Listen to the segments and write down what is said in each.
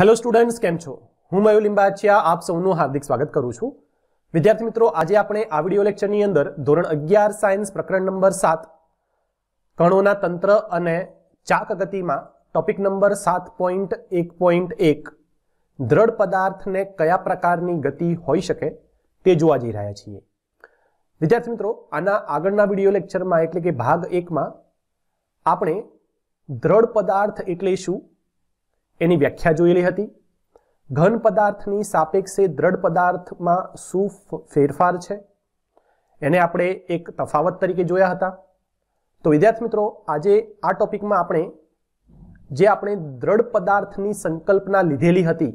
hello students કેમ છો હું મયુર લિંબાચિયા આપ સૌનું હાર્દિક સ્વાગત કરું છું વિદ્યાર્થી મિત્રો આજે આપણે આ વિડીયો લેક્ચરની અંદર ધોરણ અગિયાર સાયન્સ પ્રકરણ નંબર સાત કણોના તંત્ર અને ચાક ગતિમાં ટોપિક નંબર સાત પોઈન્ટ એક પોઈન્ટ એક દ્રઢ પદાર્થને કયા પ્રકારની ગતિ હોઈ શકે તે જોવા જઈ રહ્યા છીએ વિદ્યાર્થી મિત્રો આના આગળના વિડીયો લેક્ચરમાં એટલે કે ભાગ એકમાં આપણે દ્રઢ પદાર્થ એટલે શું એની વ્યાખ્યા જોયેલી હતી ઘન પદાર્થની સાપેક્ષે દ્રઢ પદાર્થમાં શું ફેરફાર છે એને આપણે એક તફાવત તરીકે જોયા હતા તો વિદ્યાર્થી મિત્રો આજે આ ટોપિકમાં આપણે જે આપણે દ્રઢ પદાર્થની સંકલ્પના લીધેલી હતી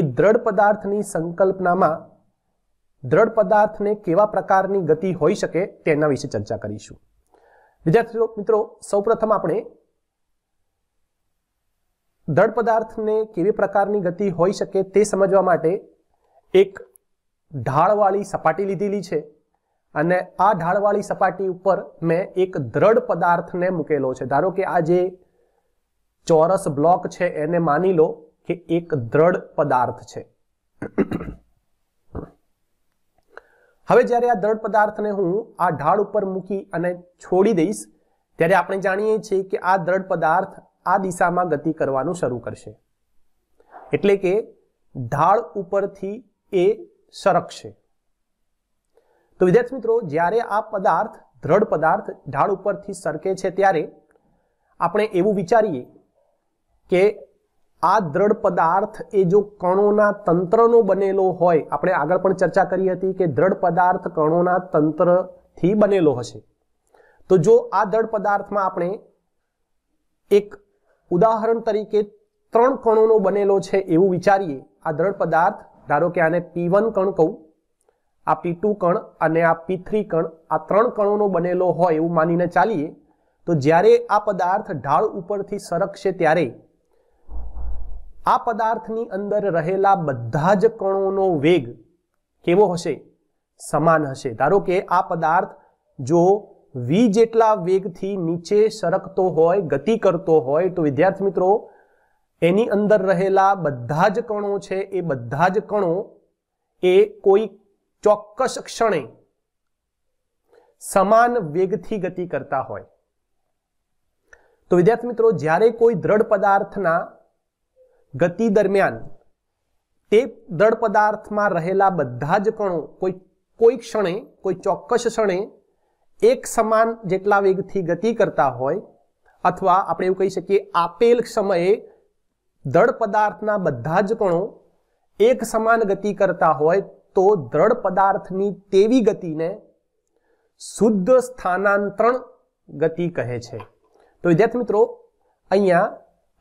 એ દ્રઢ પદાર્થની સંકલ્પનામાં દ્રઢ પદાર્થને કેવા પ્રકારની ગતિ હોઈ શકે તેના વિશે ચર્ચા કરીશું વિદ્યાર્થી મિત્રો સૌપ્રથમ આપણે દળ પદાર્થને કેવી પ્રકારની ગતિ હોઈ શકે તે સમજવા માટે એક ઢાળવાળી સપાટી લીધેલી છે અને આ ઢાળવાળી સપાટી ઉપર મેં એક દ્રઢ પદાર્થને મૂકેલો છે ધારો કે આ જે ચોરસ બ્લોક છે એને માની લો કે એક દ્રઢ પદાર્થ છે હવે જ્યારે આ દ્રઢ પદાર્થને હું આ ઢાળ ઉપર મૂકી અને છોડી દઈશ ત્યારે આપણે જાણીએ છીએ કે આ દ્રઢ પદાર્થ આ દિશામાં ગતિ કરવાનું શરૂ કરશે એટલે કે ઢાળ ઉપરથી એ સરકશે તો વિદ્યાર્થી મિત્રો જ્યારે આ પદાર્થ દ્રઢ પદાર્થ ઢાળ ઉપરથી સરકે છે ત્યારે આપણે એવું વિચારીએ કે આ દ્રઢ પદાર્થ એ જો કણોના તંત્રનો બનેલો હોય આપણે આગળ પણ ચર્ચા કરી હતી કે દ્રઢ પદાર્થ કણોના તંત્રથી બનેલો હશે તો જો આ દ્રઢ પદાર્થમાં આપણે એક ઉદાહરણ તરીકે ત્રણ કણોનો બનેલો છે એવું વિચારીએ આ દ્રઢ પદાર્થ ધારો કે આને પી કણ કહું આ પી કણ અને આ પી કણ આ ત્રણ કણોનો બનેલો હોય એવું માનીને ચાલીએ તો જ્યારે આ પદાર્થ ઢાળ ઉપરથી સરકશે ત્યારે આ પદાર્થની અંદર રહેલા બધા જ કણોનો વેગ કેવો હશે સમાન હશે ધારો કે આ પદાર્થ જો વી જેટલા વેગથી નીચે સરકતો હોય ગતિ કરતો હોય તો વિદ્યાર્થી મિત્રો એની અંદર રહેલા બધા જ કણો છે એ બધા જ કણો એ કોઈ ચોક્કસ ક્ષણે સમાન વેગથી ગતિ કરતા હોય તો વિદ્યાર્થી મિત્રો જ્યારે કોઈ દ્રઢ પદાર્થના ગતિ દરમિયાન તે દ્રઢ પદાર્થમાં રહેલા બધા જ કણો કોઈ કોઈ ક્ષણે કોઈ ચોક્કસ ક્ષણે એક સમાન જેટલા વેગથી ગતિ કરતા હોય અથવા આપણે એવું કહી શકીએ આપેલ સમયે દ્રઢ પદાર્થના બધા જ કણો એક સમાન ગતિ કરતા હોય તો દ્રઢ પદાર્થની તેવી ગતિને શુદ્ધ સ્થાનાંતરણ ગતિ કહે છે તો વિદ્યાર્થી મિત્રો અહીંયા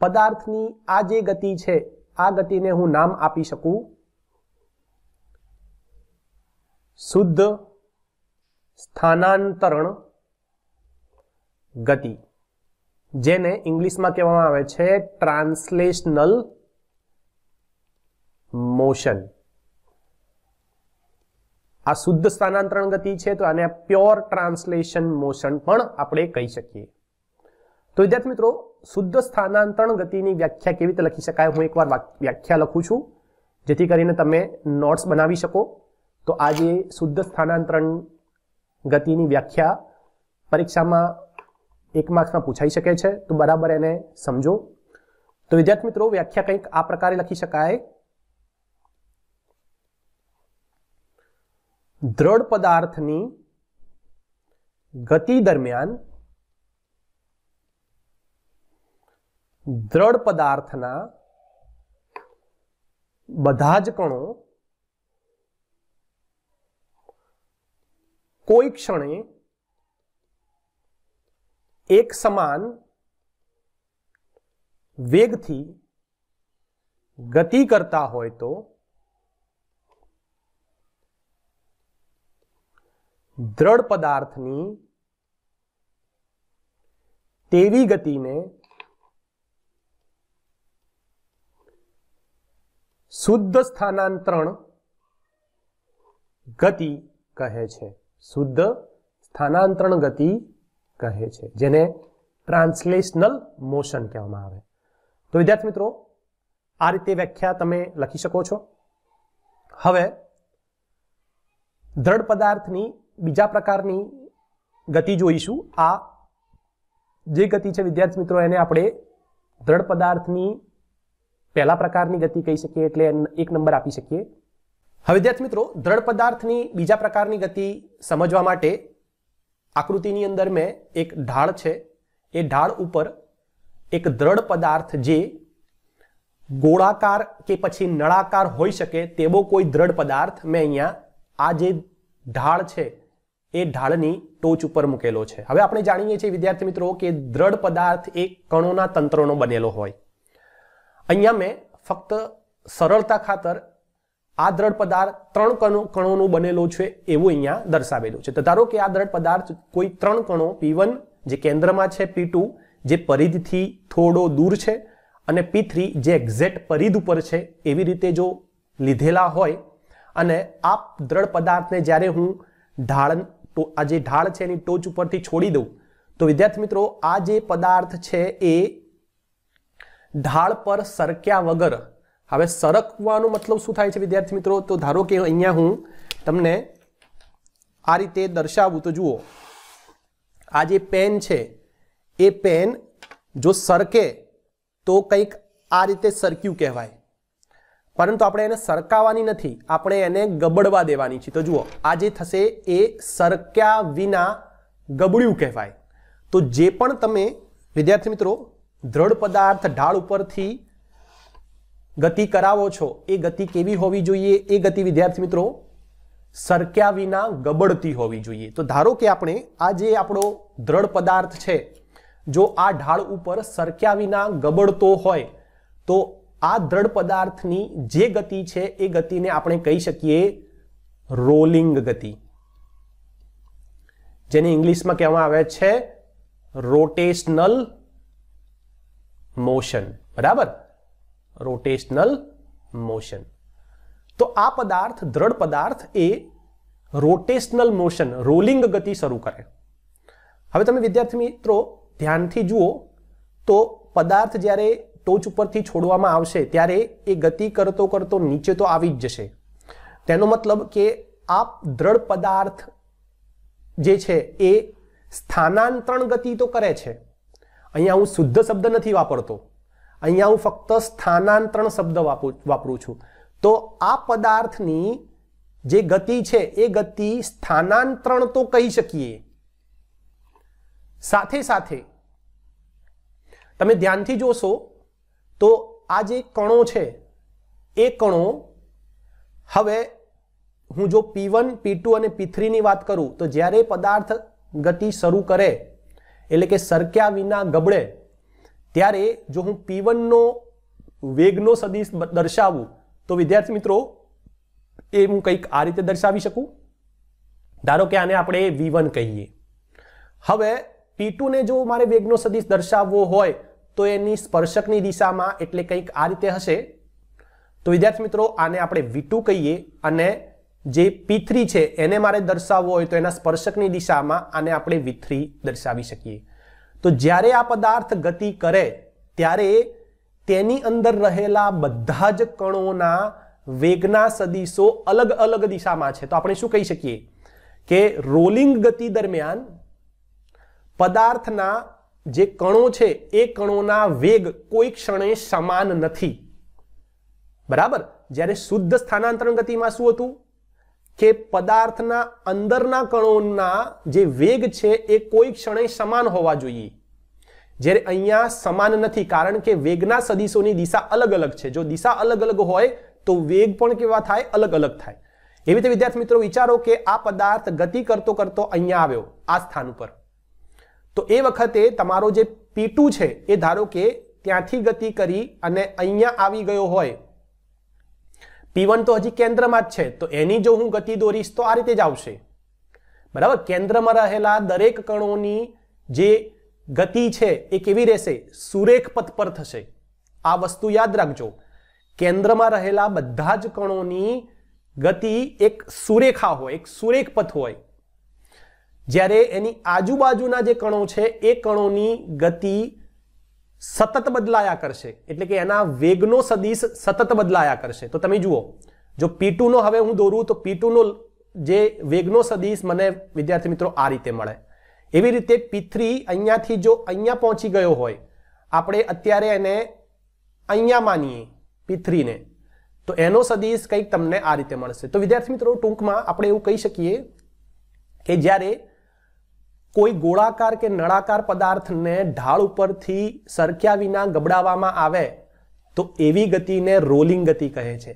પદાર્થની આ જે ગતિ છે આ ગતિને હું નામ આપી શકું શુદ્ધ સ્થાનાંતરણ ગતિ જેને ઇંગ્લિશમાં કહેવામાં આવે છે ટ્રાન્સલેશનલ મોશન આ શુદ્ધ સ્થાનાંતરણ ગતિ છે તો આને પ્યોર ટ્રાન્સલેશન મોશન પણ આપણે કહી શકીએ તો વિદ્યાર્થી મિત્રો શુદ્ધ સ્થાનાંતરણ ગતિની વ્યાખ્યા કેવી રીતે લખી શકાય હું એકવાર વ્યાખ્યા લખું છું જેથી કરીને તમે નોટ્સ બનાવી શકો તો આ જે શુદ્ધ સ્થાનાંતરણ ગતિની વ્યાખ્યા પરીક્ષામાં એક માર્ક્સમાં પૂછાઈ શકે છે તો બરાબર એને સમજો તો વિદ્યાર્થી મિત્રો વ્યાખ્યા કંઈક આ પ્રકારે લખી શકાય દ્રઢ પદાર્થની ગતિ દરમિયાન દ્રઢ પદાર્થના બધા જ કણો કોઈ ક્ષણે એક સમાન વેગથી ગતિ કરતા હોય તો દ્રઢ પદાર્થની તેવી ગતિને શુદ્ધ સ્થાનાંતરણ ગતિ કહે છે શુદ્ધ સ્થાનાંતરણ ગતિ કહે છે જેને ટ્રાન્સલેશનલ મોશન કહેવામાં આવે તો વિદ્યાર્થી મિત્રો આ રીતે વ્યાખ્યા તમે લખી શકો છો હવે દ્રઢ પદાર્થની બીજા પ્રકારની ગતિ જોઈશું આ જે ગતિ છે વિદ્યાર્થી મિત્રો એને આપણે દ્રઢ પદાર્થની પહેલા પ્રકારની ગતિ કહી શકીએ એટલે એક નંબર આપી શકીએ હવે વિદ્યાર્થી મિત્રો દ્રઢ પદાર્થની બીજા પ્રકારની ગતિ સમજવા માટે આકૃતિની અંદર મેં એક ઢાળ છે એ ઢાળ ઉપર એક દ્રઢ પદાર્થ જે ગોળાકાર કે પછી નળાકાર હોઈ શકે તેવો કોઈ દ્રઢ પદાર્થ મેં અહીંયા આ જે ઢાળ છે એ ઢાળની ટોચ ઉપર મૂકેલો છે હવે આપણે જાણીએ છીએ વિદ્યાર્થી મિત્રો કે દ્રઢ પદાર્થ એ કણોના તંત્રનો બનેલો હોય અહીંયા મેં ફક્ત સરળતા ખાતર આ દ્રઢ પદાર્થ ત્રણ કણો કણોનું બનેલો છે એવું અહીંયા દર્શાવેલું છે તો ધારો કે આ દ્રઢ પદાર્થ કોઈ ત્રણ કણો પી જે કેન્દ્રમાં છે પી જે પરિધથી થોડો દૂર છે અને પી જે એક્ઝેક્ટ પરિધ ઉપર છે એવી રીતે જો લીધેલા હોય અને આ દ્રઢ પદાર્થને જ્યારે હું ઢાળ આ જે ઢાળ છે એની ટોચ ઉપરથી છોડી દઉં તો વિદ્યાર્થી મિત્રો આ જે પદાર્થ છે એ ઢાળ પર સરક્યા વગર હવે સરકવાનો મતલબ શું થાય છે વિદ્યાર્થી મિત્રો તો ધારો કે અહીંયા હું તમને આ રીતે દર્શાવું તો જુઓ આ જે પેન છે એ પેન જો સરકે તો કંઈક આ રીતે સરક્યું કહેવાય પરંતુ આપણે એને સરકાવાની નથી આપણે એને ગબડવા દેવાની છે તો જુઓ આ જે થશે એ સરક્યા વિના ગબડ્યું કહેવાય તો જે પણ તમે વિદ્યાર્થી મિત્રો દ્રઢ પદાર્થ ઢાળ ઉપરથી ગતિ કરાવો છો એ ગતિ કેવી હોવી જોઈએ એ ગતિ વિદ્યાર્થી મિત્રો સરક્યા વિના ગબડતી હોવી જોઈએ તો ધારો કે આપણે આ જે આપણો દ્રઢ પદાર્થ છે જો આ ઢાળ ઉપર સરક્યા વિના ગબડતો હોય તો આ દ્રઢ પદાર્થની જે ગતિ છે એ ગતિને આપણે કહી શકીએ રોલિંગ ગતિ જેને ઇંગ્લિશમાં કહેવામાં આવે છે રોટેશનલ મોશન બરાબર રોટેશનલ મોશન તો આ પદાર્થ દ્રઢ પદાર્થ એ રોટેશનલ મોશન રોલિંગ ગતિ શરૂ કરે હવે તમે વિદ્યાર્થી મિત્રો ધ્યાનથી જુઓ તો પદાર્થ જ્યારે ટોચ ઉપરથી છોડવામાં આવશે ત્યારે એ ગતિ કરતો કરતો નીચે તો આવી જ જશે તેનો મતલબ કે આ દ્રઢ પદાર્થ જે છે એ સ્થાનાંતરણ ગતિ તો કરે છે અહીંયા હું શુદ્ધ શબ્દ નથી વાપરતો અહીંયા હું ફક્ત સ્થાનાંતરણ શબ્દ વાપરું છું તો આ પદાર્થની જે ગતિ છે એ ગતિ સ્થાનાંતરણ તો કહી શકીએ સાથે સાથે તમે ધ્યાનથી જોશો તો આ જે કણો છે એ કણો હવે હું જો પી વન અને પી થ્રીની વાત કરું તો જ્યારે પદાર્થ ગતિ શરૂ કરે એટલે કે સરક્યા વિના ગબડે ત્યારે જો હું પી વનનો વેગનો સદીશ દર્શાવું તો વિદ્યાર્થી મિત્રો એ હું કંઈક આ રીતે દર્શાવી શકું ધારો કે આને આપણે વી વન કહીએ હવે પી ટુને જો મારે વેગનો સદીશ દર્શાવવો હોય તો એની સ્પર્શકની દિશામાં એટલે કંઈક આ રીતે હશે તો વિદ્યાર્થી મિત્રો આને આપણે વી કહીએ અને જે પી છે એને મારે દર્શાવવો હોય તો એના સ્પર્શકની દિશામાં આને આપણે વી દર્શાવી શકીએ તો જ્યારે આ પદાર્થ ગતિ કરે ત્યારે તેની અંદર રહેલા બધા જ કણોના વેગના સદીશો અલગ અલગ દિશામાં છે તો આપણે શું કહી શકીએ કે રોલિંગ ગતિ દરમિયાન પદાર્થના જે કણો છે એ કણોના વેગ કોઈ ક્ષણે સમાન નથી બરાબર જ્યારે શુદ્ધ સ્થાનાંતરણ ગતિમાં શું હતું કે પદાર્થના અંદરના કણોના જે વેગ છે એ કોઈ ક્ષણે સમાન હોવા જોઈએ જ્યારે અહીંયા સમાન નથી કારણ કે વેગના સદીશોની દિશા અલગ અલગ છે જો દિશા અલગ અલગ હોય તો વેગ પણ કેવા થાય અલગ અલગ થાય એવી રીતે વિદ્યાર્થી મિત્રો વિચારો કે આ પદાર્થ ગતિ કરતો કરતો અહીંયા આવ્યો આ સ્થાન ઉપર તો એ વખતે તમારો જે પીટુ છે એ ધારો કે ત્યાંથી ગતિ કરી અને અહીંયા આવી ગયો હોય પી તો હજી કેન્દ્રમાં જ છે તો એની જો હું ગતિ દોરીશ તો આ રીતે જ આવશે બરાબર કેન્દ્રમાં રહેલા દરેક કણોની જે ગતિ છે એ કેવી રહેશે સુરેખ પથ પર થશે આ વસ્તુ યાદ રાખજો કેન્દ્રમાં રહેલા બધા જ કણોની ગતિ એક સુરેખા હોય એક સુરેખ પથ હોય જ્યારે એની આજુબાજુના જે કણો છે એ કણોની ગતિ સતત બદલાયા કરશે એટલે કે એના વેગનો સદીશ સતત બદલાયા કરશે તો તમે જુઓ જો પીટુનો હવે હું દોરું તો પીટુનો જે વેગનો સદીશ મને વિદ્યાર્થી મિત્રો આ રીતે મળે એવી રીતે પી અહીંયાથી જો અહીંયા પહોંચી ગયો હોય આપણે અત્યારે એને અહીંયા માનીએ પી ને તો એનો સદીશ કંઈક તમને આ રીતે મળશે તો વિદ્યાર્થી મિત્રો ટૂંકમાં આપણે એવું કહી શકીએ કે જ્યારે કોઈ ગોળાકાર કે નળાકાર પદાર્થને ઢાળ ઉપરથી સરક્યા વિના ગબડાવવામાં આવે તો એવી ગતિને રોલિંગ ગતિ કહે છે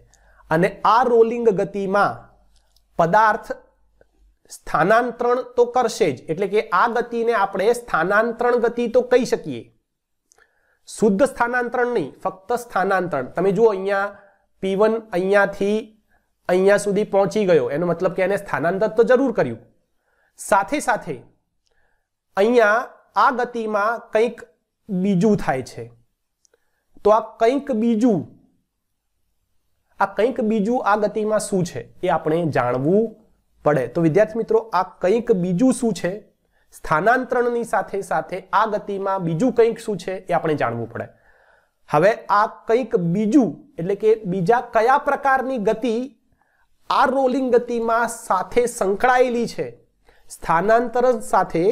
અને આ રોલિંગ ગતિમાં પદાર્થ સ્થાનાંતરણ તો કરશે જ એટલે કે આ ગતિને આપણે સ્થાનાંતરણ ગતિ તો કહી શકીએ શુદ્ધ સ્થાનાંતરણ નહીં ફક્ત સ્થાનાંતરણ તમે જુઓ અહીંયા પીવન અહીંયાથી અહીંયા સુધી પહોંચી ગયો એનો મતલબ કે એને સ્થાનાંતર તો જરૂર કર્યું સાથે સાથે અહીંયા આ ગતિમાં કંઈક બીજું થાય છે તો આ કંઈક બીજું આ કંઈક બીજું આ ગતિમાં શું છે એ આપણે જાણવું પડે તો વિદ્યાર્થી મિત્રો આ કંઈક બીજું શું છે સ્થાનાંતરણની સાથે સાથે આ ગતિમાં બીજું કંઈક શું છે એ આપણે જાણવું પડે હવે આ કંઈક બીજું એટલે કે બીજા કયા પ્રકારની ગતિ આ રોલિંગ ગતિમાં સાથે સંકળાયેલી છે સ્થાનાંતરણ સાથે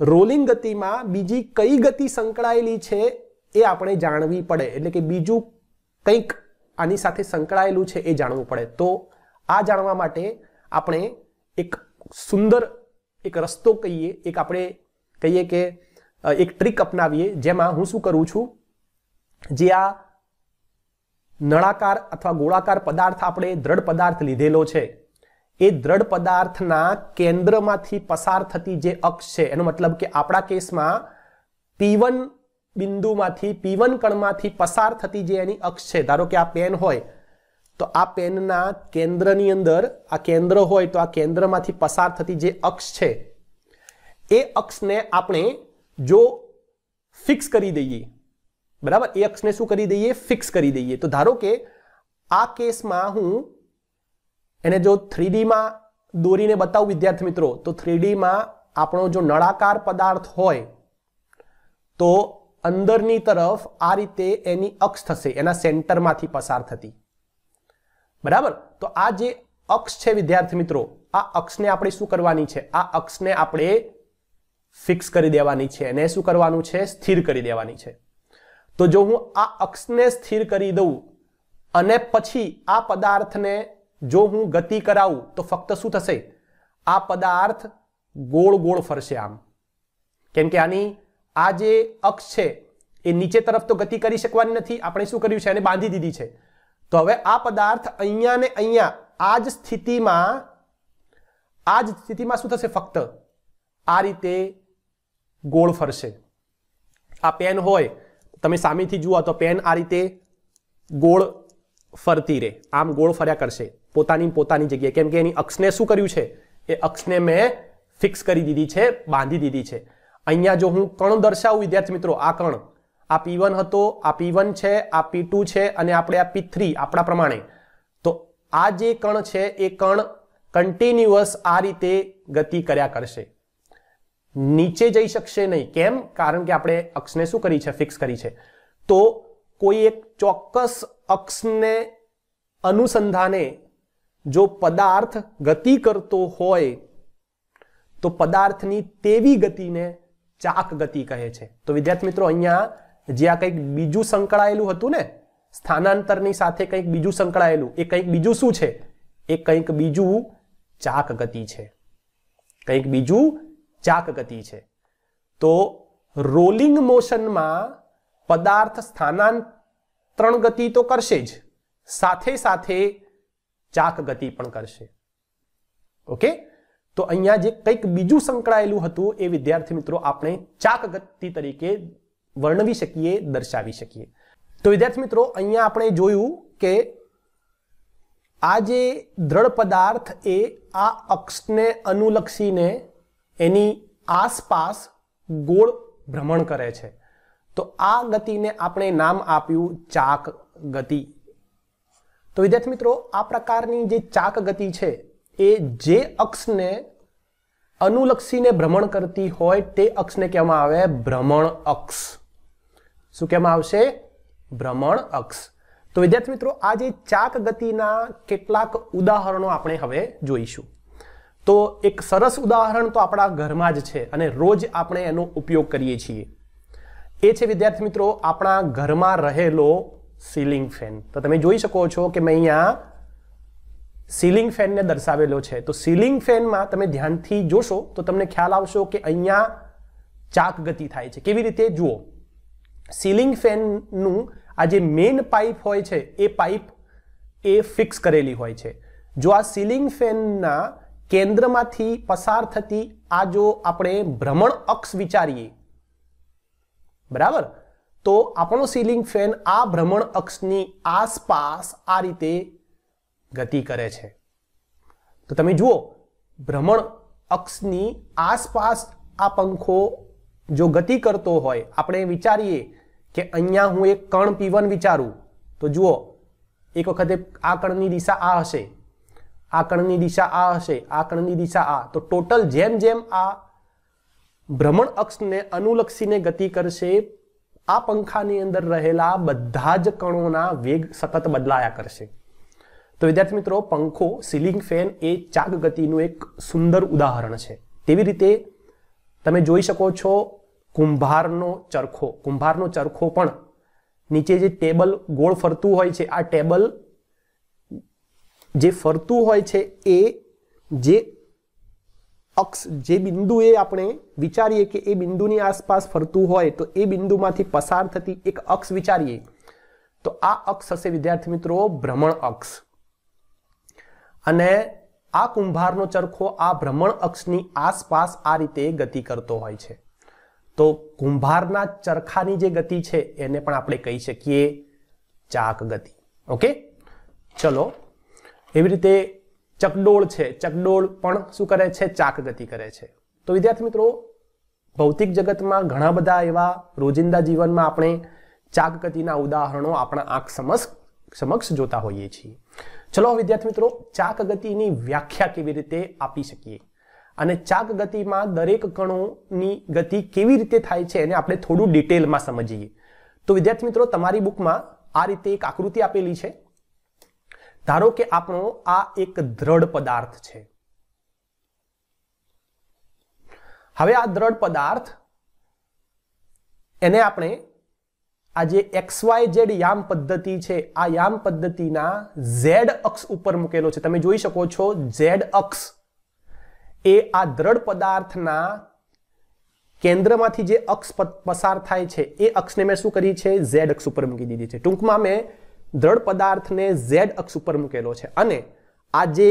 રોલિંગ ગતિમાં બીજી કઈ ગતિ સંકળાયેલી છે એ આપણે જાણવી પડે એટલે કે બીજું કંઈક આની સાથે સંકળાયેલું છે એ જાણવું પડે તો આ જાણવા માટે આપણે એક સુંદર એક રસ્તો કહીએ એક આપણે કહીએ કે એક ટ્રીક અપનાવીએ જેમાં હું શું કરું છું જે આ નળાકાર અથવા ગોળાકાર પદાર્થ આપણે દ્રઢ પદાર્થ લીધેલો છે એ દ્રઢ પદાર્થના કેન્દ્રમાંથી પસાર થતી જે અક્ષ છે એનો મતલબ કે આપણા કેસમાં પીવન બિંદુમાંથી પીવન કણમાંથી પસાર થતી જે એની અક્ષ છે ધારો કે આ પેન હોય તો આ પેનના કેન્દ્રની અંદર આ કેન્દ્ર હોય તો આ કેન્દ્રમાંથી પસાર થતી જે અક્ષ છે એ અક્ષને આપણે જો ફિક્સ કરી દઈએ બરાબર એ અક્ષને શું કરી દઈએ ફિક્સ કરી દઈએ તો ધારો કે આ કેસમાં હું એને જો થ્રીડીમાં દોરીને બતાવું વિદ્યાર્થી મિત્રો તો થ્રીડીમાં આપણો જો નળાકાર પદાર્થ હોય તો અંદરની તરફ આ રીતે એની અક્ષ થશે એના સેન્ટરમાંથી પસાર થતી બરાબર તો આ જે અક્ષ છે વિદ્યાર્થી મિત્રો આ અક્ષને આપણે શું કરવાની છે આ અક્ષને આપણે ફિક્સ કરી દેવાની છે એને શું કરવાનું છે સ્થિર કરી દેવાની છે તો જો હું આ અક્ષને સ્થિર કરી દઉં અને પછી આ પદાર્થને જો હું ગતિ કરાવું તો ફક્ત શું થશે આ પદાર્થ ગોળ ગોળ ફરશે આમ કેમ કે આની આ જે અક્ષ છે એ નીચે તરફ તો ગતિ કરી શકવાની નથી આપણે શું કર્યું છે એને બાંધી દીધી છે તો હવે આ પદાર્થ અહીંયા ને અહીંયા આ જ સ્થિતિમાં આ જ સ્થિતિમાં શું થશે ફક્ત આ રીતે ગોળ ફરશે આ પેન હોય તમે સામેથી જુઓ તો પેન આ રીતે ગોળ ફરતી રહે આમ ગોળ ફર્યા કરશે પોતાની પોતાની જગ્યાએ કેમ કે એની અક્ષને શું કર્યું છે એ અક્ષને મેં ફિક્સ કરી દીધી છે બાંધી દીધી છે અહીંયા જો હું કણ દર્શાવું વિદ્યાર્થી મિત્રો આ કણ આ પી વન હતો આ પી છે આ પી છે અને આપણે આ પી આપણા પ્રમાણે તો આ જે કણ છે એ કણ કન્ટિન્યુઅસ આ રીતે ગતિ કર્યા કરશે નીચે જઈ શકશે નહીં કેમ કારણ કે આપણે અક્ષને શું કરી છે ફિક્સ કરી છે તો કોઈ એક ચોક્કસ અક્ષને અનુસંધાને જો પદાર્થ ગતિ કરતો હોય તો પદાર્થની તેવી ગતિને ચાક ગતિ કહે છે તો વિદ્યાર્થી મિત્રો અહીંયા જે આ કંઈક બીજું સંકળાયેલું હતું ને સ્થાનાંતરની સાથે કંઈક બીજું સંકળાયેલું એ કંઈક બીજું શું છે એ કંઈક બીજું ચાક ગતિ છે કંઈક બીજું ચાક ગતિ છે તો રોલિંગ મોશનમાં પદાર્થ સ્થાનાંતરણ ગતિ તો કરશે જ સાથે સાથે ચાક ગતિ પણ કરશે ઓકે તો અહીંયા જે કંઈક બીજું સંકળાયેલું હતું એ વિદ્યાર્થી મિત્રો આપણે ચાક ગતિ તરીકે વર્ણવી શકીએ દર્શાવી શકીએ તો વિદ્યાર્થી મિત્રો અહીંયા આપણે જોયું કે આ જે દ્રઢ પદાર્થ એ આ અક્ષને અનુલક્ષીને એની આસપાસ ગોળ ભ્રમણ કરે છે તો આ ગતિને આપણે નામ આપ્યું ચાક ગતિ તો વિદ્યાર્થી મિત્રો આ પ્રકારની જે ચાક ગતિ છે એ જે અક્ષને અનુલક્ષીને ભ્રમણ કરતી હોય તે અક્ષને કહેવામાં આવે ભ્રમણ અક્ષ શું કહેવામાં આવશે ભ્રમણ અક્ષ તો વિદ્યાર્થી મિત્રો આ જે ચાક ગતિના કેટલાક ઉદાહરણો આપણે હવે જોઈશું તો એક સરસ ઉદાહરણ તો આપણા ઘરમાં જ છે અને રોજ આપણે એનો ઉપયોગ કરીએ છીએ એ છે વિદ્યાર્થી મિત્રો આપણા ઘરમાં રહેલો સીલિંગ ફેન તો તમે જોઈ શકો છો કે મેં અહીંયા સીલિંગ ફેનને દર્શાવેલો છે તો સીલિંગ ફેનમાં તમે ધ્યાનથી જોશો તો તમને ખ્યાલ આવશો કે અહીંયા ચાક ગતિ થાય છે કેવી રીતે જુઓ સીલિંગ ફેનનું આ જે મેઇન પાઇપ હોય છે એ પાઇપ એ ફિક્સ કરેલી હોય છે જો આ સીલિંગ ફેનના કેન્દ્રમાંથી પસાર થતી આ જો આપણે ભ્રમણ અક્ષ વિચારીએ બરાબર તો આપણો સીલિંગ ફેન આ ભ્રમણ અક્ષની આસપાસ આ રીતે ગતિ કરે છે તો તમે જુઓ ભ્રમણ અક્ષની આસપાસ આ પંખો જો ગતિ કરતો હોય આપણે વિચારીએ કે અહીંયા હું એક કણ પીવન વિચારું તો જુઓ એક વખતે આ કણની દિશા આ હશે આ કણની દિશા આ હશે આ કણની દિશા આ તો ટોટલ જેમ જેમ આ ભ્રમણ અક્ષને અનુલક્ષીને ગતિ કરશે આ પંખાની અંદર રહેલા બધા જ કણોના વેગ સતત બદલાયા કરશે તો વિદ્યાર્થી મિત્રો પંખો સીલિંગ ફેન એ ચાક ગતિનું એક સુંદર ઉદાહરણ છે તેવી રીતે તમે જોઈ શકો છો કુંભારનો ચરખો કુંભારનો ચરખો પણ નીચે જે ટેબલ ગોળ ફરતું હોય છે આ ટેબલ જે ફરતું હોય છે એ જે અક્ષ જે બિંદુએ આપણે વિચારીએ કે એ બિંદુની આસપાસ ફરતું હોય તો એ બિંદુમાંથી પસાર થતી એક અક્ષ વિચારીએ તો આ અક્ષ હશે વિદ્યાર્થી મિત્રો ભ્રમણ અક્ષ અને આ કુંભારનો ચરખો આ ભ્રમણ અક્ષની આસપાસ આ રીતે ગતિ કરતો હોય છે તો કુંભારના ચરખાની જે ગતિ છે એને પણ આપણે કહી શકીએ ચાક ગતિ ઓકે ચલો એવી રીતે ચકડોળ છે ચકડોળ પણ શું કરે છે ચાક ગતિ કરે છે તો વિદ્યાર્થી મિત્રો ભૌતિક જગતમાં ઘણા બધા એવા રોજિંદા જીવનમાં આપણે ચાક ગતિના ઉદાહરણો આપણા આંખ સમક્ષ સમક્ષ જોતા હોઈએ છીએ ચલો વિદ્યાર્થી મિત્રો ચાક ગતિની વ્યાખ્યા કેવી રીતે આપી શકીએ અને ચાક ગતિમાં દરેક કણોની ગતિ કેવી રીતે થાય છે એને આપણે થોડું ડિટેલમાં સમજીએ તો વિદ્યાર્થી મિત્રો તમારી બુકમાં આ રીતે એક આકૃતિ આપેલી છે ધારો કે આપણો આ એક દ્રઢ પદાર્થ છે હવે આ દ્રઢ પદાર્થ એને આપણે આ જે એક્સ વાય ઝેડ યામ પદ્ધતિ છે આ યામ પદ્ધતિના ઝેડ અક્ષ ઉપર મૂકેલો છે તમે જોઈ શકો છો ઝેડ અક્ષ એ આ દ્રઢ પદાર્થના કેન્દ્રમાંથી જે અક્ષ પસાર થાય છે એ અક્ષને મેં શું કરી છે ઝેડ અક્ષ ઉપર મૂકી દીધી છે ટૂંકમાં મેં દ્રઢ પદાર્થને ઝેડ અક્ષ ઉપર મૂકેલો છે અને આ જે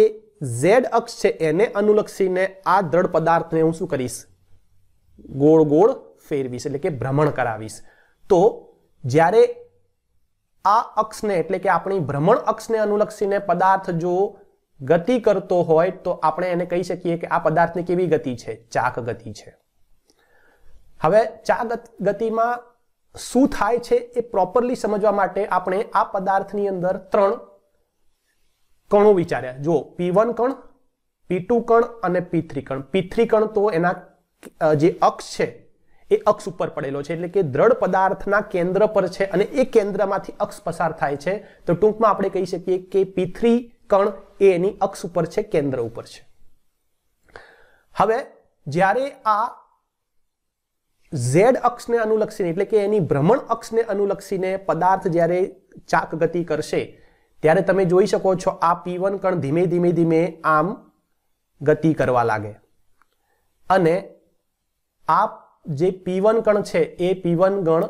ઝેડ અક્ષ છે એને અનુલક્ષીને આ દ્રઢ પદાર્થને હું શું કરીશ ગોળ ગોળ ફેરવીશ એટલે કે ભ્રમણ કરાવીશ તો જ્યારે આ અક્ષને એટલે કે આપણી ભ્રમણ અક્ષને અનુલક્ષીને પદાર્થ જો ગતિ કરતો હોય તો આપણે એને કહી શકીએ કે આ પદાર્થની કેવી ગતિ છે ચાક ગતિ છે હવે ચાક ગતિમાં શું થાય છે એ પ્રોપરલી સમજવા માટે આપણે આ પદાર્થની અંદર ત્રણ કણો વિચાર્યા જુઓ પી વન કણ પી ટુ કણ અને પી થ્રી કણ પી થ્રી કણ તો એના જે અક્ષ છે એ અક્ષ ઉપર પડેલો છે એટલે કે દ્રઢ પદાર્થના કેન્દ્ર પર છે અને એ કેન્દ્રમાંથી અક્ષ પસાર થાય છે તો ટૂંકમાં આપણે કહી શકીએ કે પી થ્રી કણ એ એની અક્ષ ઉપર છે કેન્દ્ર ઉપર છે હવે જ્યારે આ ઝેડ અક્ષને અનુલક્ષીને એટલે કે એની ભ્રમણ અક્ષને અનુલક્ષીને પદાર્થ જ્યારે ચાક ગતિ કરશે ત્યારે તમે જોઈ શકો છો આ પી વન કણ ધીમે ધીમે ધીમે આમ ગતિ કરવા લાગે અને આ જે પી વન કણ છે એ પી વન ગણ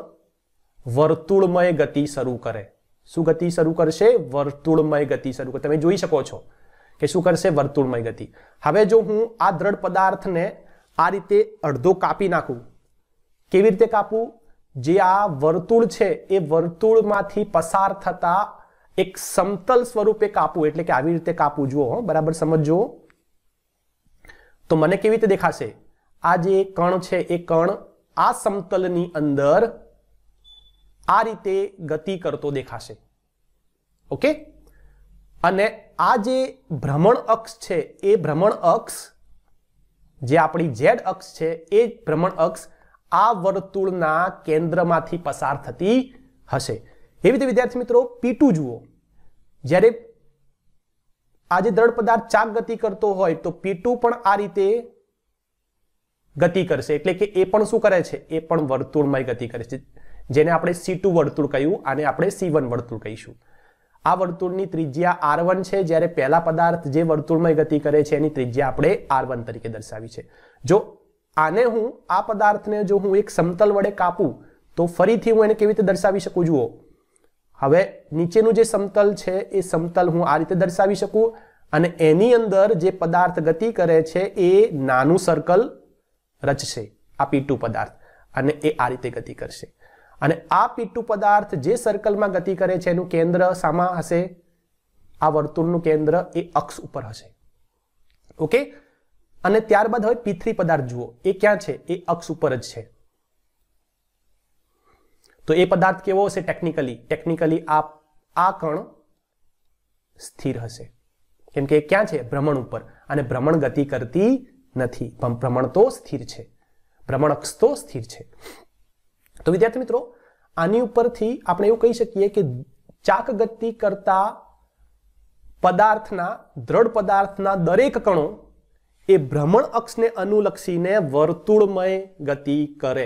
વર્તુળમય ગતિ શરૂ કરે શું ગતિ શરૂ કરશે વર્તુળમય ગતિ શરૂ કરે તમે જોઈ શકો છો કે શું કરશે વર્તુળમય ગતિ હવે જો હું આ દ્રઢ પદાર્થને આ રીતે અડધો કાપી નાખું કેવી રીતે કાપવું જે આ વર્તુળ છે એ વર્તુળમાંથી પસાર થતા એક સમતલ સ્વરૂપે કાપવું એટલે કે આવી રીતે કાપવું જુઓ બરાબર સમજો તો મને કેવી રીતે દેખાશે આ જે કણ છે એ કણ આ સમતલની અંદર આ રીતે ગતિ કરતો દેખાશે ઓકે અને આ જે ભ્રમણ અક્ષ છે એ ભ્રમણ અક્ષ જે આપણી ઝેડ અક્ષ છે એ ભ્રમણ અક્ષ આ વર્તુળના કેન્દ્રમાંથી પસાર થતી હશે એવી રીતે વિદ્યાર્થી મિત્રો પીટુ જુઓ જ્યારે આ જે દ્રઢ પદાર્થ ચાક ગતિ કરતો હોય તો પીટુ પણ આ રીતે ગતિ કરશે એટલે કે એ પણ શું કરે છે એ પણ વર્તુળમાં ગતિ કરે છે જેને આપણે સી વર્તુળ કહ્યું અને આપણે સી વર્તુળ કહીશું આ વર્તુળની ત્રિજ્યા આર છે જ્યારે પહેલા પદાર્થ જે વર્તુળમાં ગતિ કરે છે એની ત્રિજ્યા આપણે આર તરીકે દર્શાવી છે જો આને હું આ પદાર્થને જો હું એક સમતલ વડે કાપું તો ફરીથી હું એને કેવી રીતે દર્શાવી શકું જુઓ હવે નીચેનું જે સમતલ છે એ સમતલ હું આ રીતે દર્શાવી શકું અને એની અંદર જે પદાર્થ ગતિ કરે છે એ નાનું સર્કલ રચશે આ પીટુ પદાર્થ અને એ આ રીતે ગતિ કરશે અને આ પીટુ પદાર્થ જે સર્કલમાં ગતિ કરે છે એનું કેન્દ્ર સામા હશે આ વર્તુળનું કેન્દ્ર એ અક્ષ ઉપર હશે ઓકે અને ત્યારબાદ હવે પી પદાર્થ જુઓ એ ક્યાં છે એ અક્ષ ઉપર જ છે તો એ પદાર્થ કેવો હશે ટેકનિકલી ટેકનિકલી આ આ કણ સ્થિર હશે કેમ કે એ ક્યાં છે ભ્રમણ ઉપર અને ભ્રમણ ગતિ કરતી નથી પણ ભ્રમણ તો સ્થિર છે ભ્રમણ અક્ષ તો સ્થિર છે તો વિદ્યાર્થી મિત્રો આની ઉપરથી આપણે એવું કહી શકીએ કે ચાક ગતિ કરતા પદાર્થના દ્રઢ પદાર્થના દરેક કણો એ ભ્રમણ અક્ષને અનુલક્ષીને વર્તુળમય ગતિ કરે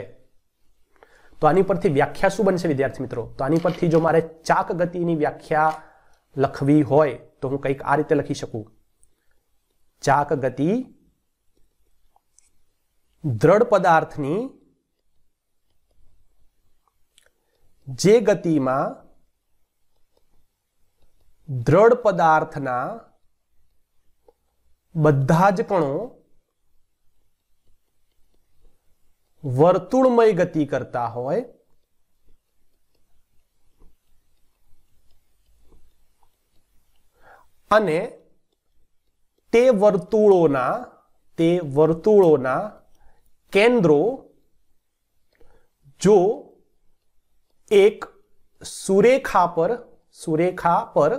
તો આની પરથી વ્યાખ્યા શું બનશે વિદ્યાર્થી મિત્રો તો આની પરથી જો મારે ચાક ગતિની વ્યાખ્યા લખવી હોય તો હું કંઈક આ રીતે લખી શકું ચાક ગતિ દ્રઢ પદાર્થની જે ગતિમાં દ્રઢ પદાર્થના બધા જ કણો વર્તુળમય ગતિ કરતા હોય અને તે વર્તુળોના તે વર્તુળોના કેન્દ્રો જો એક સુરેખા પર સુરેખા પર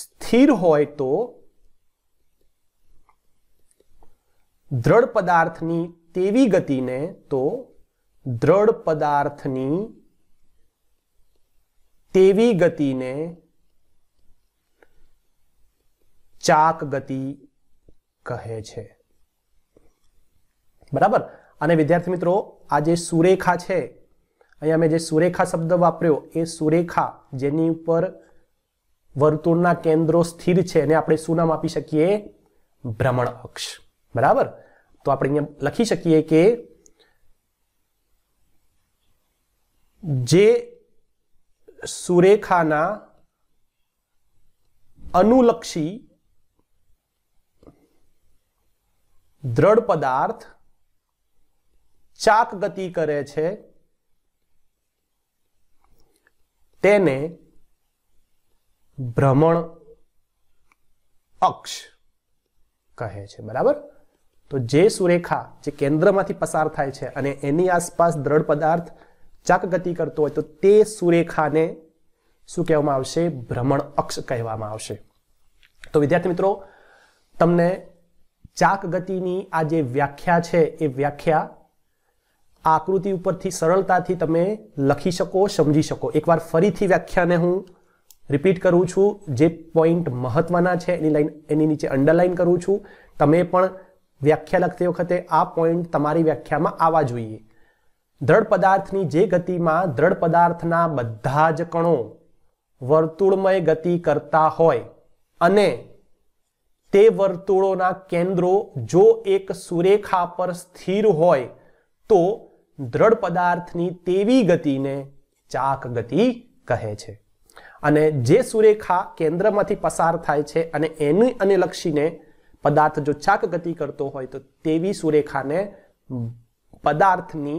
સ્થિર હોય તો દ્રઢ પદાર્થની તેવી ગતિને તો દ્રઢ પદાર્થની તેવી ગતિને ચાક ગતિ કહે છે બરાબર અને વિદ્યાર્થી મિત્રો આ જે સુરેખા છે અહીંયા મેં જે સુરેખા શબ્દ વાપર્યો એ સુરેખા જેની ઉપર વર્તુળના કેન્દ્રો સ્થિર છે એને આપણે શું નામ આપી શકીએ ભ્રમણ અક્ષ બરાબર તો આપણે અહીંયા લખી શકીએ કે જે સુરેખાના અનુલક્ષી દ્રઢ પદાર્થ ચાક ગતિ કરે છે તેને ભ્રમણ અક્ષ કહે છે બરાબર તો જે સુરેખા જે કેન્દ્રમાંથી પસાર થાય છે અને એની આસપાસ દ્રઢ પદાર્થ ગતિ કરતો હોય તો તે સુરેખાને શું કહેવામાં આવશે ભ્રમણ અક્ષ કહેવામાં આવશે તો વિદ્યાર્થી મિત્રો તમને ચાક ગતિની આ જે વ્યાખ્યા છે એ વ્યાખ્યા આકૃતિ ઉપરથી સરળતાથી તમે લખી શકો સમજી શકો એકવાર ફરીથી વ્યાખ્યાને હું રિપીટ કરું છું જે પોઈન્ટ મહત્વના છે એની લાઈન એની નીચે અંડરલાઈન કરું છું તમે પણ વ્યાખ્યા લખતી વખતે આ પોઈન્ટ તમારી વ્યાખ્યામાં આવવા જોઈએ દ્રઢ પદાર્થની જે ગતિમાં દ્રઢ પદાર્થના બધા જ કણો વર્તુળમય ગતિ કરતા હોય અને તે વર્તુળોના કેન્દ્રો જો એક સુરેખા પર સ્થિર હોય તો દ્રઢ પદાર્થની તેવી ગતિને ચાક ગતિ કહે છે અને જે સુરેખા કેન્દ્રમાંથી પસાર થાય છે અને એની અને લક્ષીને પદાર્થ જો ચાક ગતિ કરતો હોય તો તેવી સુરેખાને પદાર્થની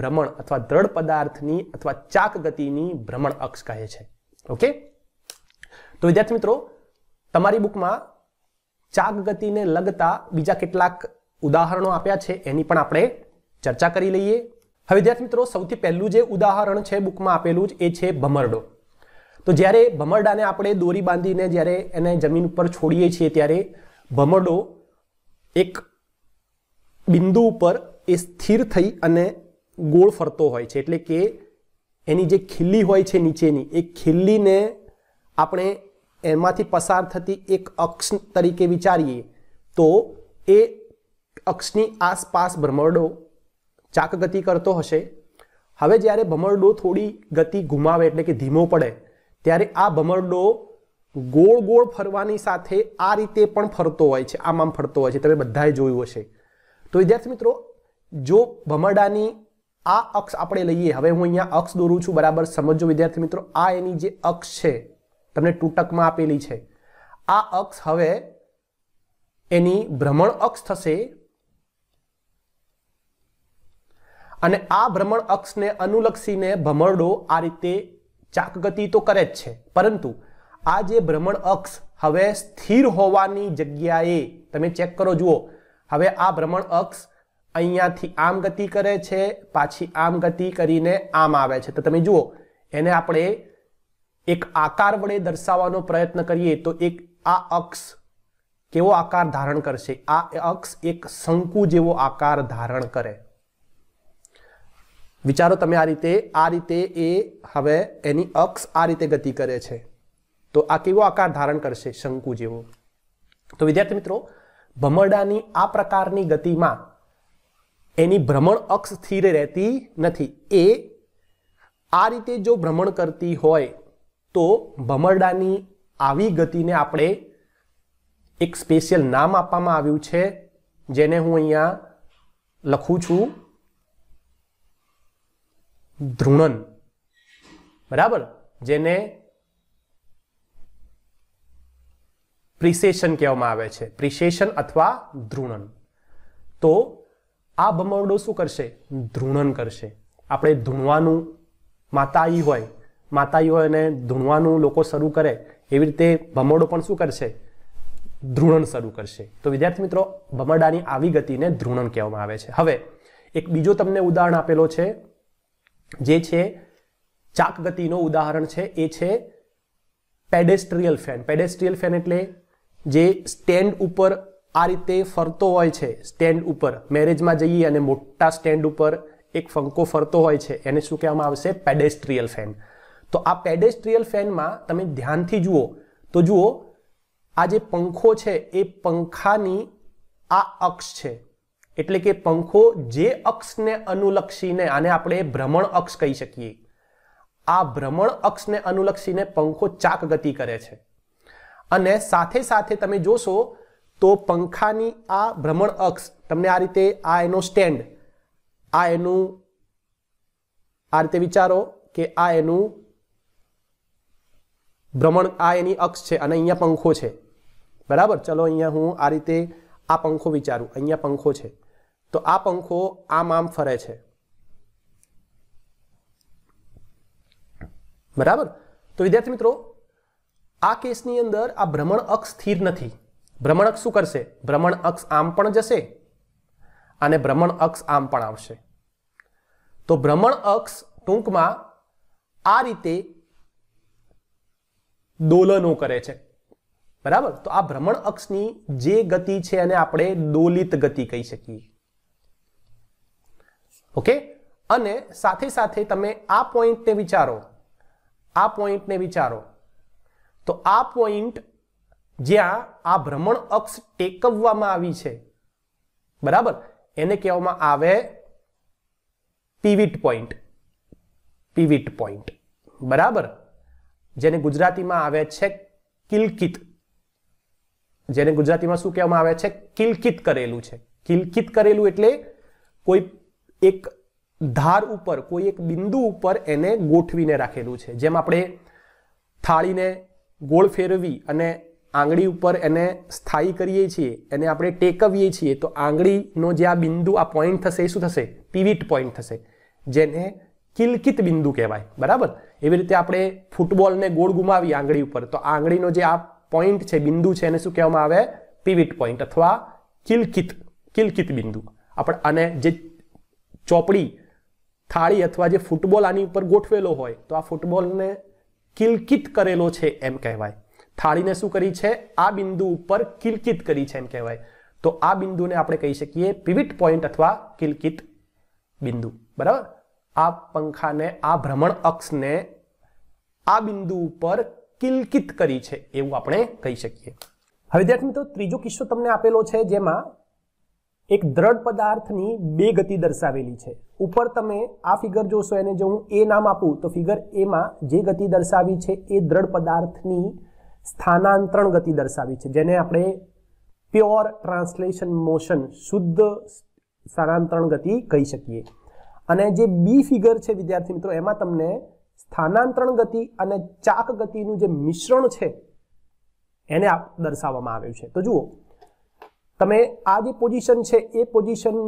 ભ્રમણ અથવા દ્રઢ પદાર્થની અથવા ચાક ગતિની ભ્રમણ અક્ષ કહે છે ઓકે તો વિદ્યાર્થી મિત્રો તમારી બુકમાં ચાક ગતિને લગતા બીજા કેટલાક ઉદાહરણો આપ્યા છે એની પણ આપણે ચર્ચા કરી લઈએ હવે વિદ્યાર્થી મિત્રો સૌથી પહેલું જે ઉદાહરણ છે બુકમાં આપેલું જ એ છે ભમરડો તો જ્યારે ભમરડાને આપણે દોરી બાંધીને જ્યારે એને જમીન ઉપર છોડીએ છીએ ત્યારે ભમરડો એક બિંદુ ઉપર એ સ્થિર થઈ અને ગોળ ફરતો હોય છે એટલે કે એની જે ખીલ્લી હોય છે નીચેની એ ખીલ્લીને આપણે એમાંથી પસાર થતી એક અક્ષ તરીકે વિચારીએ તો એ અક્ષની આસપાસ ભમરડો ચાક ગતિ કરતો હશે હવે જ્યારે ભમરડો થોડી ગતિ ગુમાવે એટલે કે ધીમો પડે ત્યારે આ ભમરડો ગોળ ગોળ ફરવાની સાથે આ રીતે પણ ફરતો હોય છે આમ આમ ફરતો હોય છે તમે બધાએ જોયું હશે તો વિદ્યાર્થી મિત્રો જો ભમરડાની આ અક્ષ આપણે લઈએ હવે હું અહીંયા અક્ષ દોરું છું બરાબર સમજો વિદ્યાર્થી મિત્રો આ એની જે અક્ષ છે તમને તૂટકમાં આપેલી છે આ અક્ષ હવે એની ભ્રમણ અક્ષ થશે અને આ ભ્રમણ અક્ષને અનુલક્ષીને ભમરડો આ રીતે ચાકગતિ તો કરે જ છે પરંતુ આ જે ભ્રમણ અક્ષ હવે સ્થિર હોવાની જગ્યાએ તમે ચેક કરો જુઓ હવે આ ભ્રમણ અક્ષ અહીંયાથી આમ ગતિ કરે છે પાછી આમ ગતિ કરીને આમ આવે છે તો તમે જુઓ એને આપણે એક આકાર વડે દર્શાવવાનો પ્રયત્ન કરીએ તો એક આ અક્ષ કેવો આકાર ધારણ કરશે આ અક્ષ એક શંકુ જેવો આકાર ધારણ કરે વિચારો તમે આ રીતે આ રીતે એ હવે એની અક્ષ આ રીતે ગતિ કરે છે તો આ કેવો આકાર ધારણ કરશે શંકુ જેવો તો વિદ્યાર્થી મિત્રો ભમરડાની આ પ્રકારની ગતિમાં એની ભ્રમણ અક્ષ સ્થિર રહેતી નથી એ આ રીતે જો ભ્રમણ કરતી હોય તો ભમરડાની આવી ગતિને આપણે એક સ્પેશિયલ નામ આપવામાં આવ્યું છે જેને હું અહીંયા લખું છું ધ્રુણન બરાબર જેને પ્રિસેશન કહેવામાં આવે છે પ્રિસેશન અથવા ધ્રુણન તો આ બમરડો શું કરશે ધ્રુણન કરશે આપણે ધૂણવાનું માતાઈ હોય માતાઈ હોય અને ધૂણવાનું લોકો શરૂ કરે એવી રીતે ભમરડો પણ શું કરશે ધ્રુણન શરૂ કરશે તો વિદ્યાર્થી મિત્રો ભમરડાની આવી ગતિને ધ્રુણન કહેવામાં આવે છે હવે એક બીજો તમને ઉદાહરણ આપેલો છે જે છે ચાક ગતિનો ઉદાહરણ છે એ છે પેડેસ્ટ્રિયલ ફેન પેડેસ્ટ્રિયલ ફેન એટલે જે સ્ટેન્ડ ઉપર આ રીતે ફરતો હોય છે સ્ટેન્ડ ઉપર મેરેજમાં જઈએ અને મોટા સ્ટેન્ડ ઉપર એક ફંકો ફરતો હોય છે એને શું કહેવામાં આવશે પેડેસ્ટ્રીયલ ફેન તો આ પેડેસ્ટ્રીયલ ફેનમાં તમે ધ્યાનથી જુઓ તો જુઓ આ જે પંખો છે એ પંખાની આ અક્ષ છે એટલે કે પંખો જે અક્ષને અનુલક્ષીને આને આપણે ભ્રમણ અક્ષ કહી શકીએ આ ભ્રમણ અક્ષને અનુલક્ષીને પંખો ચાક ગતિ કરે છે અને સાથે સાથે તમે જોશો તો પંખાની આ ભ્રમણ અક્ષ તમને આ રીતે આ એનો સ્ટેન્ડ આ એનું આ રીતે વિચારો કે આ એનું ભ્રમણ આ એની અક્ષ છે અને અહીંયા પંખો છે બરાબર ચલો અહીંયા હું આ રીતે આ પંખો વિચારું અહીંયા પંખો છે તો આ પંખો આમ આમ ફરે છે બરાબર તો વિદ્યાર્થી મિત્રો આ કેસની અંદર આ ભ્રમણ અક્ષ સ્થિર નથી ભ્રમણ અક્ષ શું કરશે ભ્રમણ અક્ષ આમ પણ જશે અને ભ્રમણ અક્ષ આમ પણ આવશે તો ભ્રમણ અક્ષ ટૂંકમાં આ રીતે દોલનો કરે છે બરાબર તો આ ભ્રમણ અક્ષની જે ગતિ છે એને આપણે દોલિત ગતિ કહી શકીએ ઓકે અને સાથે સાથે તમે આ પોઈન્ટને વિચારો આ પોઈન્ટને વિચારો તો આ પોઈન્ટ જ્યાં આ ભ્રમણ અક્ષ ટેકવવામાં આવી છે બરાબર એને કહેવામાં આવે પીવીટ પોઈન્ટ પીવીટ પોઈન્ટ બરાબર જેને ગુજરાતીમાં આવે છે કિલકિત જેને ગુજરાતીમાં શું કહેવામાં આવે છે કિલકિત કરેલું છે કિલકિત કરેલું એટલે કોઈ એક ધાર ઉપર કોઈ એક બિંદુ ઉપર એને ગોઠવીને રાખેલું છે જેમ આપણે થાળીને ગોળ ફેરવી અને આંગળી ઉપર એને સ્થાયી કરીએ છીએ એને આપણે ટેકવીએ છીએ તો આંગળીનો જે આ બિંદુ આ પોઈન્ટ થશે એ શું થશે પીવીટ પોઈન્ટ થશે જેને કિલકિત બિંદુ કહેવાય બરાબર એવી રીતે આપણે ફૂટબોલને ગોળ ગુમાવી આંગળી ઉપર તો આંગળીનો જે આ પોઈન્ટ છે બિંદુ છે એને શું કહેવામાં આવે પીવીટ પોઈન્ટ અથવા કિલકિત કિલકિત બિંદુ આપણે અને જે ચોપડી થાળી અથવા જે ફૂટબોલ આની ઉપર ગોઠવેલો હોય તો આ ફૂટબોલને કિલકિત કરેલો છે એમ કહેવાય થાળીને શું કરી છે આ બિંદુ ઉપર કિલકિત કરી છે એમ કહેવાય તો આ બિંદુને આપણે કહી શકીએ પિવિટ પોઈન્ટ અથવા કિલકિત બિંદુ બરાબર આ પંખાને આ ભ્રમણ અક્ષને આ બિંદુ ઉપર કિલકિત કરી છે એવું આપણે કહી શકીએ હવે વિદ્યાર્થી મિત્રો ત્રીજો કિસ્સો તમને આપેલો છે જેમાં એક દ્રઢ પદાર્થની બે ગતિ દર્શાવેલી છે ઉપર તમે આ ફિગર જોશો એને જો હું એ નામ આપું તો ફિગર એમાં જે ગતિ દર્શાવી છે એ દ્રઢ પદાર્થની સ્થાનાંતરણ ગતિ દર્શાવી છે જેને આપણે પ્યોર ટ્રાન્સલેશન મોશન શુદ્ધ સ્થાનાંતરણ ગતિ કહી શકીએ અને જે બી ફિગર છે વિદ્યાર્થી મિત્રો એમાં તમને સ્થાનાંતરણ ગતિ અને ચાક ગતિનું જે મિશ્રણ છે એને દર્શાવવામાં આવ્યું છે તો જુઓ તમે આ જે પોઝિશન છે એ પોઝિશન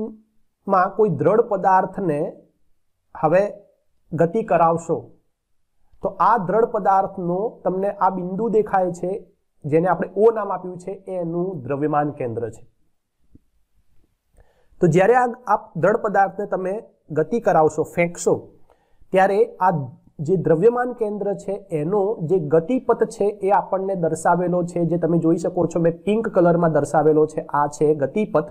માં કોઈ દ્રઢ પદાર્થને હવે ગતિ કરાવશો તો આ દ્રઢ પદાર્થનો તમને આ બિંદુ દેખાય છે જેને આપણે ઓ નામ આપ્યું છે એનું દ્રવ્યમાન કેન્દ્ર છે તો જ્યારે આ દ્રઢ પદાર્થને તમે ગતિ કરાવશો ફેંકશો ત્યારે આ જે દ્રવ્યમાન કેન્દ્ર છે એનો જે ગતિપથ છે એ આપણને દર્શાવેલો છે જે તમે જોઈ શકો છો મેં પિંક કલરમાં દર્શાવેલો છે આ છે ગતિપથ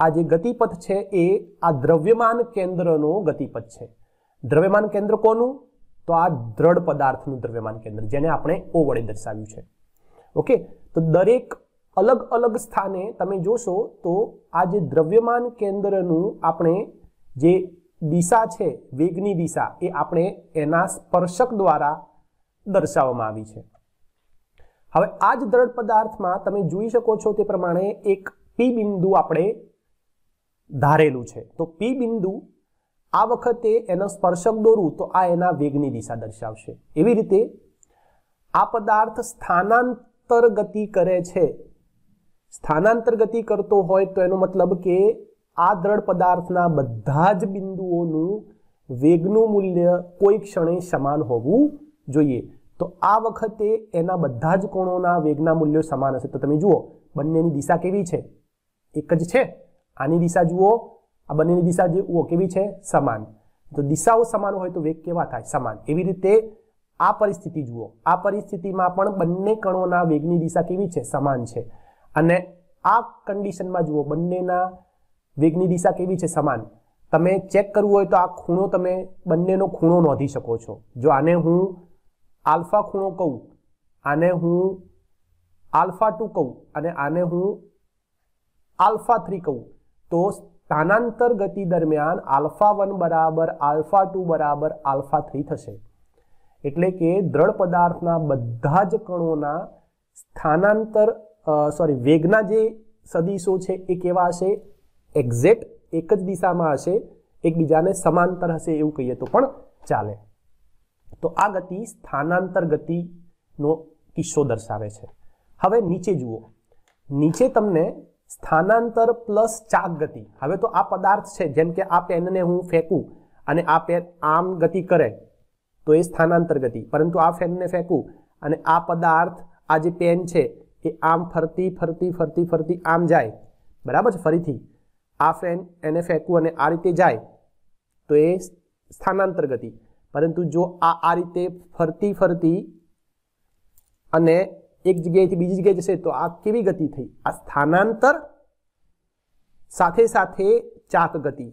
આ જે ગતિપથ છે એ આ દ્રવ્યમાન કેન્દ્રનો ગતિપથ છે દ્રવ્યમાન કેન્દ્ર કોનું તો આ દ્રઢ પદાર્થનું દ્રવ્યમાન કેન્દ્ર જેને આપણે ઓ વડે દર્શાવ્યું છે ઓકે તો દરેક અલગ અલગ સ્થાને તમે જોશો તો આ જે દ્રવ્યમાન કેન્દ્રનું આપણે જે દિશા છે વેગની દિશા એ આપણે એના સ્પર્શક દ્વારા દર્શાવવામાં આવી છે હવે આ જ દ્રઢ પદાર્થમાં તમે જોઈ શકો છો તે પ્રમાણે એક પી બિંદુ આપણે ધારેલું છે તો પી બિંદુ આ વખતે એનો સ્પર્શક દોરવું તો આ એના વેગની દિશા દર્શાવશે એવી રીતે આ પદાર્થ સ્થાનાંતર ગતિ કરે છે સ્થાનાંતર ગતિ કરતો હોય તો એનો મતલબ કે આ દ્રઢ પદાર્થના બધા જ બિંદુઓનું વેગનું મૂલ્ય કોઈ ક્ષણે સમાન હોવું જોઈએ તો આ વખતે એના બધા જ કોણોના વેગના મૂલ્યો સમાન હશે તો તમે જુઓ બંનેની દિશા કેવી છે એક જ છે આની દિશા જુઓ આ બંનેની દિશા જુઓ કેવી છે સમાન તો દિશાઓ સમાન હોય તો વેગ કેવા થાય સમાન એવી રીતે આ પરિસ્થિતિ જુઓ આ પરિસ્થિતિમાં પણ બંને કણોના વેગની દિશા કેવી છે સમાન છે અને આ કન્ડિશનમાં જુઓ બંનેના વેગની દિશા કેવી છે સમાન તમે ચેક કરવું હોય તો આ ખૂણો તમે બંનેનો ખૂણો નોંધી શકો છો જો આને હું આલ્ફા ખૂણો કહું આને હું આલ્ફા ટુ કહું અને આને હું આલ્ફા થ્રી કહું તો સ્થાનાંતર ગતિ દરમિયાન આલ્ફા વન બરાબર આલ્ફા ટુ બરાબર આલ્ફા થ્રી થશે એટલે કે દ્રઢ પદાર્થના બધા જ કણોના સ્થાનાંતર સોરી વેગના જે સદીશો છે એ કેવા હશે એક્ઝેક્ટ એક જ દિશામાં હશે એકબીજાને સમાંતર હશે એવું કહીએ તો પણ ચાલે તો આ ગતિ સ્થાનાંતર ગતિનો કિસ્સો દર્શાવે છે હવે નીચે જુઓ નીચે તમને સ્થાનાંતર પ્લસ ચાક ગતિ હવે તો આ પદાર્થ છે જેમ કે આ પેનને હું ફેંકું અને આ પેન આમ ગતિ કરે તો એ સ્થાનાંતર ગતિ પરંતુ આ ફેનને ફેંકું અને આ પદાર્થ આ જે પેન છે એ આમ ફરતી ફરતી ફરતી ફરતી આમ જાય બરાબર છે ફરીથી આ ફેન એને ફેંકું અને આ રીતે જાય તો એ સ્થાનાંતર ગતિ પરંતુ જો આ આ રીતે ફરતી ફરતી અને એક જગ્યાએથી બીજી જગ્યાએ જશે તો આ કેવી ગતિ થઈ આ સ્થાનાંતર સાથે સાથે ચાક ગતિ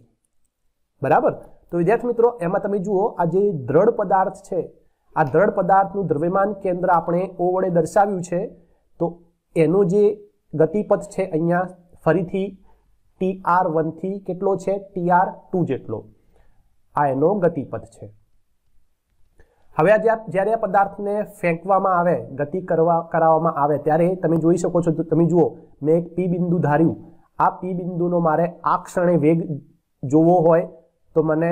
બરાબર તો વિદ્યાર્થી મિત્રો એમાં તમે જુઓ આ જે દ્રઢ પદાર્થ છે આ દ્રઢ પદાર્થનું દ્રવ્યમાન કેન્દ્ર આપણે ઓ વડે દર્શાવ્યું છે તો એનો જે ગતિપથ છે અહીંયા ફરીથી ટી આર વનથી કેટલો છે ટી આર ટુ જેટલો આ એનો ગતિપથ છે હવે આ જ્યારે આ પદાર્થને ફેંકવામાં આવે ગતિ કરવા કરાવવામાં આવે ત્યારે તમે જોઈ શકો છો તમે જુઓ મેં એક પી બિંદુ ધાર્યું આ પી બિંદુનો મારે આ ક્ષણે વેગ જોવો હોય તો મને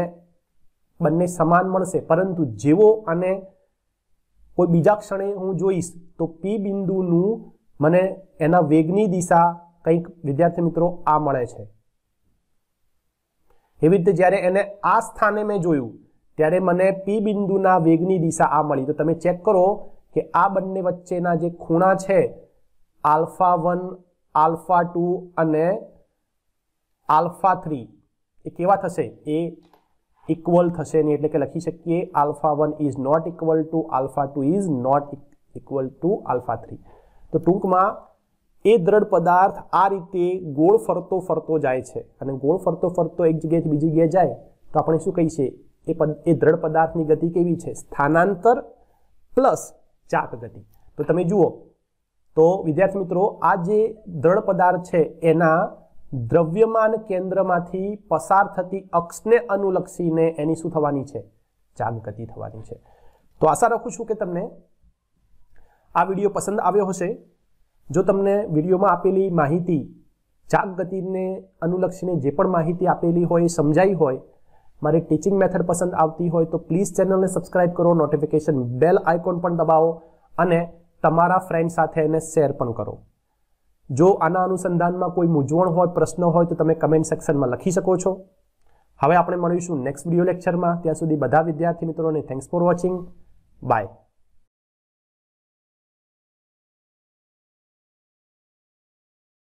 બંને સમાન મળશે પરંતુ જેવો અને કોઈ બીજા ક્ષણે હું જોઈશ તો પી બિંદુનું મને એના વેગની દિશા કંઈક વિદ્યાર્થી મિત્રો આ મળે છે એવી રીતે જ્યારે એને આ સ્થાને મેં જોયું ત્યારે મને પી બિંદુના વેગની દિશા આ મળી તો તમે ચેક કરો કે આ બંને વચ્ચેના જે ખૂણા છે આલ્ફા વન આલ્ફા ટુ અને આલ્ફા થ્રી એ કેવા થશે એ ઇક્વલ થશે નહીં એટલે કે લખી શકીએ alpha one is not equal to alpha two is not equal to alpha three તો ટૂંકમાં એ દ્રઢ પદાર્થ આ રીતે ગોળ ફરતો ફરતો જાય છે અને ગોળ ફરતો ફરતો એક જગ્યાએથી બીજી જગ્યાએ જાય તો આપણે શું કહીએ એ એ દ્રઢ પદાર્થની ગતિ કેવી છે સ્થાનાંતર પ્લસ ચાક ગતિ તો તમે જુઓ તો વિદ્યાર્થી મિત્રો આ જે દ્રઢ પદાર્થ છે એના દ્રવ્યમાન કેન્દ્રમાંથી પસાર થતી અક્ષને અનુલક્ષીને એની શું થવાની છે ચાક ગતિ થવાની છે તો આશા રાખું છું કે તમને આ વિડીયો પસંદ આવ્યો હશે જો તમને વિડીયોમાં આપેલી માહિતી ચાક ગતિને અનુલક્ષીને જે પણ માહિતી આપેલી હોય સમજાઈ હોય મારી ટીચિંગ મેથડ પસંદ આવતી હોય તો પ્લીઝ ચેનલને સબસ્ક્રાઇબ કરો નોટિફિકેશન બેલ આઇકોન પણ દબાવો અને તમારા ફ્રેન્ડ સાથે એને શેર પણ કરો જો આના અનુસંધાનમાં કોઈ મૂંઝવણ હોય પ્રશ્ન હોય તો તમે કમેન્ટ સેક્શનમાં લખી શકો છો હવે આપણે મળીશું નેક્સ્ટ વિડીયો લેક્ચરમાં ત્યાં સુધી બધા વિદ્યાર્થી મિત્રોને થેન્ક્સ ફોર વોચિંગ બાય